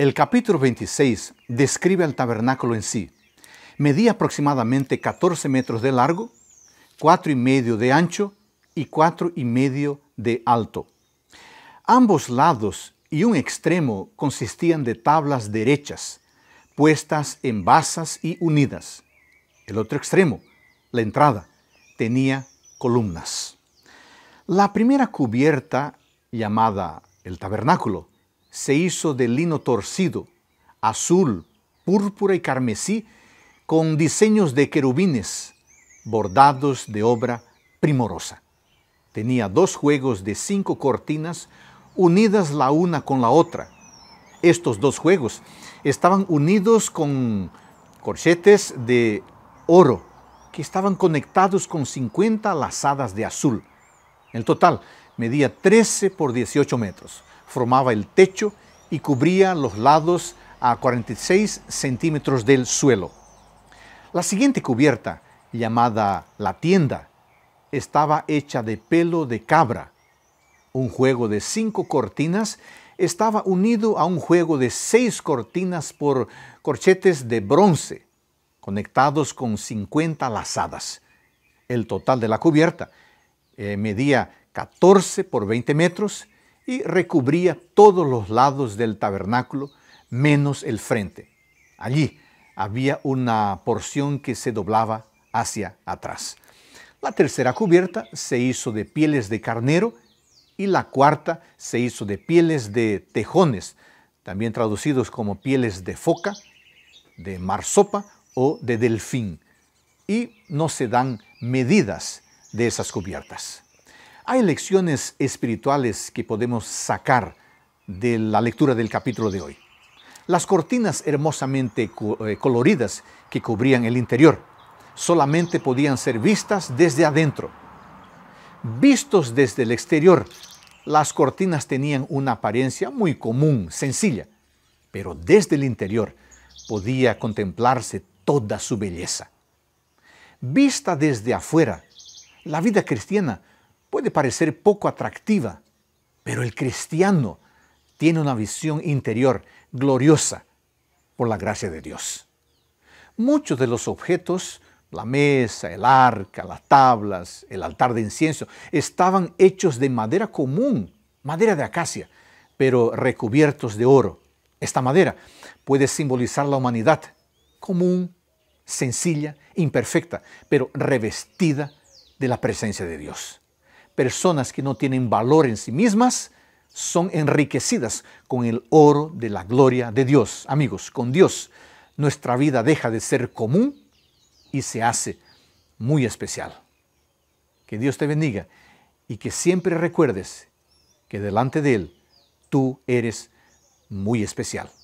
El capítulo 26 describe al tabernáculo en sí. Medía aproximadamente 14 metros de largo, 4 y medio de ancho y 4 y medio de alto. Ambos lados y un extremo consistían de tablas derechas, puestas en basas y unidas. El otro extremo, la entrada, tenía columnas. La primera cubierta, llamada el tabernáculo, se hizo de lino torcido, azul, púrpura y carmesí, con diseños de querubines bordados de obra primorosa. Tenía dos juegos de cinco cortinas unidas la una con la otra. Estos dos juegos estaban unidos con corchetes de oro que estaban conectados con 50 lazadas de azul. El total medía 13 por 18 metros formaba el techo y cubría los lados a 46 centímetros del suelo. La siguiente cubierta, llamada la tienda, estaba hecha de pelo de cabra. Un juego de cinco cortinas estaba unido a un juego de seis cortinas por corchetes de bronce, conectados con 50 lazadas. El total de la cubierta eh, medía 14 por 20 metros y recubría todos los lados del tabernáculo, menos el frente. Allí había una porción que se doblaba hacia atrás. La tercera cubierta se hizo de pieles de carnero y la cuarta se hizo de pieles de tejones, también traducidos como pieles de foca, de marsopa o de delfín. Y no se dan medidas de esas cubiertas. Hay lecciones espirituales que podemos sacar de la lectura del capítulo de hoy. Las cortinas hermosamente eh, coloridas que cubrían el interior solamente podían ser vistas desde adentro. Vistos desde el exterior, las cortinas tenían una apariencia muy común, sencilla, pero desde el interior podía contemplarse toda su belleza. Vista desde afuera, la vida cristiana puede parecer poco atractiva, pero el cristiano tiene una visión interior gloriosa por la gracia de Dios. Muchos de los objetos, la mesa, el arca, las tablas, el altar de incienso, estaban hechos de madera común, madera de acacia, pero recubiertos de oro. Esta madera puede simbolizar la humanidad común, sencilla, imperfecta, pero revestida de la presencia de Dios personas que no tienen valor en sí mismas son enriquecidas con el oro de la gloria de Dios. Amigos, con Dios nuestra vida deja de ser común y se hace muy especial. Que Dios te bendiga y que siempre recuerdes que delante de Él tú eres muy especial.